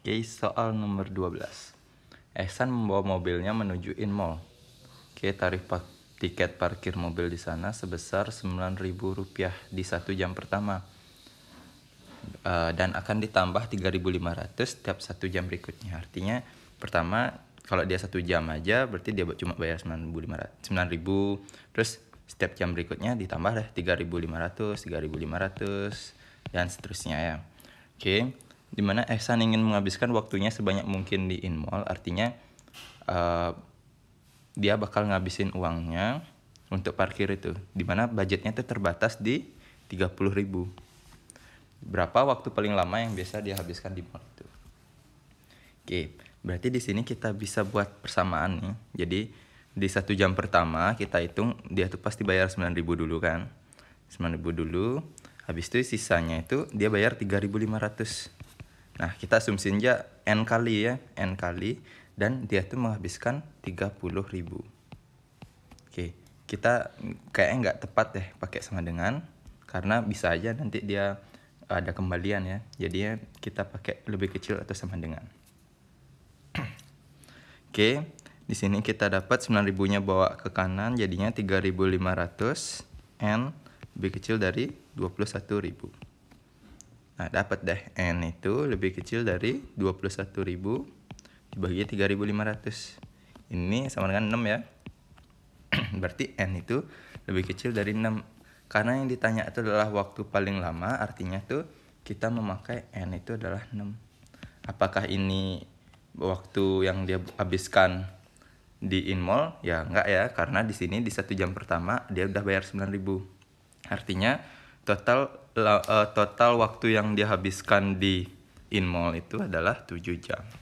Oke, soal nomor 12. Ehsan membawa mobilnya menuju in mall. Oke, tarif pa tiket parkir mobil di sana sebesar Rp9.000 di satu jam pertama. Uh, dan akan ditambah 3.500 setiap satu jam berikutnya. Artinya, pertama kalau dia satu jam aja berarti dia cuma bayar 9.500, 9.000. Terus setiap jam berikutnya ditambah deh 3.500, 3.500 dan seterusnya ya. Oke. Okay dimana Ehsan ingin menghabiskan waktunya sebanyak mungkin di Inmall artinya uh, dia bakal ngabisin uangnya untuk parkir itu dimana budgetnya itu terbatas di 30 ribu berapa waktu paling lama yang biasa dia habiskan di mall itu oke berarti di sini kita bisa buat persamaan nih jadi di satu jam pertama kita hitung dia tuh pasti bayar 9 ribu dulu kan 9 ribu dulu habis itu sisanya itu dia bayar 3500 Nah, kita asumsiin aja N kali ya, N kali dan dia tuh menghabiskan ribu Oke, kita kayaknya nggak tepat deh pakai sama dengan karena bisa aja nanti dia eh, ada kembalian ya. Jadi ya, kita pakai lebih kecil atau sama dengan. Oke, di sini kita dapat 9 ribunya bawa ke kanan jadinya 3500 n lebih kecil dari ribu Nah, dapat deh N itu lebih kecil dari 21.000 dibagi 3.500. Ini sama dengan 6 ya. Berarti N itu lebih kecil dari 6. Karena yang ditanya itu adalah waktu paling lama, artinya tuh kita memakai N itu adalah 6. Apakah ini waktu yang dia habiskan di mall Ya enggak ya, karena di sini di satu jam pertama dia udah bayar 9.000. Artinya total uh, total waktu yang dihabiskan di in mall itu adalah 7 jam